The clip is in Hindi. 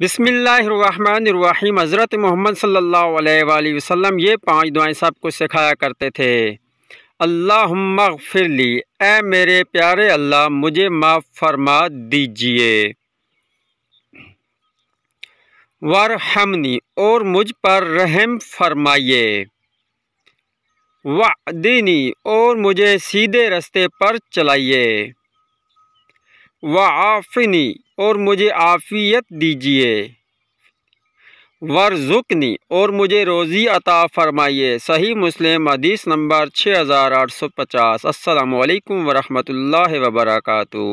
बिसमीम हज़रत मोहम्मद सल्ला वसम ये पाँच दुआएं सबको सिखाया करते थे अल्लाह फिरली ए मेरे प्यारे अल्लाह मुझे माफ़ फरमा दीजिए वर हमनी और मुझ पर रहम फरमाइए वादीनी और मुझे सीधे रास्ते पर चलाइए व आफ़नी और मुझे आफ़ियत दीजिए वरजुकनी और मुझे रोज़ी अता फ़रमाइए सही मुस्लिम हदीस नंबर छः हज़ार आठ सौ पचास असलकम वालेकुम वरहमतुल्लाहि वबरकू